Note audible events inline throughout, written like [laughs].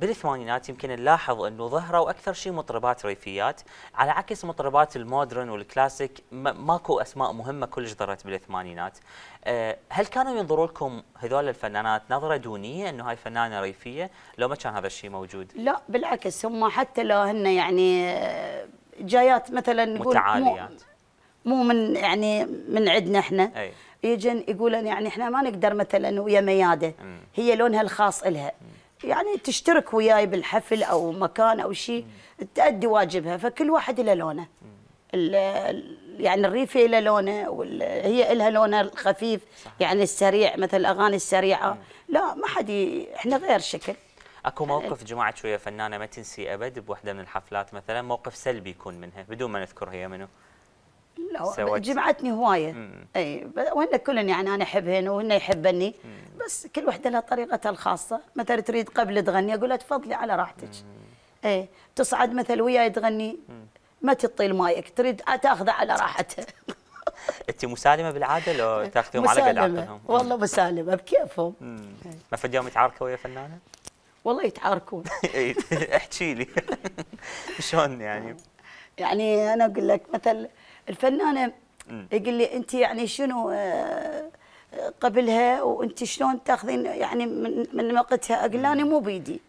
بالثمانينات يمكن نلاحظ انه ظهروا اكثر شيء مطربات ريفيات على عكس مطربات المودرن والكلاسيك ماكو اسماء مهمه كلش ظهرت بالثمانينات آه، هل كانوا ينظروا لكم هذول الفنانات نظره دونيه انه هاي فنانه ريفيه لو ما كان هذا الشيء موجود لا بالعكس هم حتى لو هن يعني آه، جايات مثلا نقول متعاليات مو, من يعني من عندنا احنا يجن يقولن يعني احنا ما نقدر مثلا ويا مياده هي لونها الخاص الها يعني تشترك وياي بالحفل او مكان او شيء تأدي واجبها فكل واحد له لونه يعني الريفي له لونه هي لها لونها الخفيف يعني السريع مثل الاغاني السريعه لا ما حد احنا غير شكل اكو موقف أه. جماعه ويا فنانه ما تنسي ابد بوحده من الحفلات مثلا موقف سلبي يكون منها بدون ما نذكر هي منو لا جمعتني هوايه اي وهن كلن يعني انا احبهن وهن يحبني مم. بس كل وحده لها طريقتها الخاصه مثلا تريد قبل تغني اقول لها تفضلي على راحتك اي تصعد مثلا وياي تغني ما تطيل مايك تريد تاخذه على راحتها [laughs] انت مسالمه بالعاده لو إيه، تاخذيهم على قدعتهم والله مسالمه بكيفهم إيه. ما فد يوم يتعاركوا ويا فنانه؟ والله يتعاركون [laughs] إيه، احكي لي [laughs] شلون يعني؟ يعني انا اقول لك مثل الفنانه يقول لي انت يعني شنو آه قبلها وانت شلون تاخذين يعني من, من وقتها اقلاني مو بيدي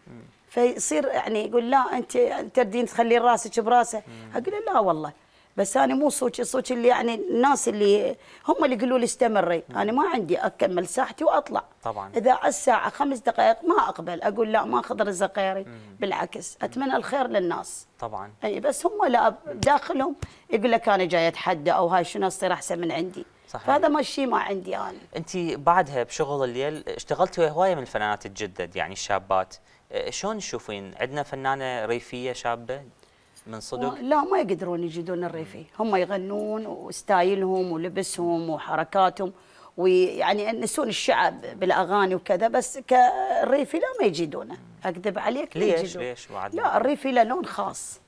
فيصير يعني يقول لا انت تردين تخلين راسك براسه اقول لا والله بس انا مو صوتي صوتي اللي يعني الناس اللي هم اللي يقولوا لي استمري انا ما عندي اكمل ساحتي واطلع طبعا اذا على الساعه خمس دقائق ما اقبل اقول لا ما اخذ رزق غيري بالعكس اتمنى الخير للناس طبعا اي بس هم لا داخلهم يقول لك انا جاي اتحدى او هاي شنو تصير احسن من عندي صحيح. فهذا ما الشيء ما عندي انا انت بعدها بشغل الليل اشتغلتي هوايه من الفنانات الجدد يعني الشابات إيه، شلون تشوفين عندنا فنانه ريفيه شابه من صدق؟ لا ما يقدرون يجدون الريفي هم يغنون وستايلهم ولبسهم وحركاتهم ويعني ينسون الشعب بالاغاني وكذا بس كالريفي لا ما يجيدونه اكذب عليك ليش ليش لا الريفي له لون خاص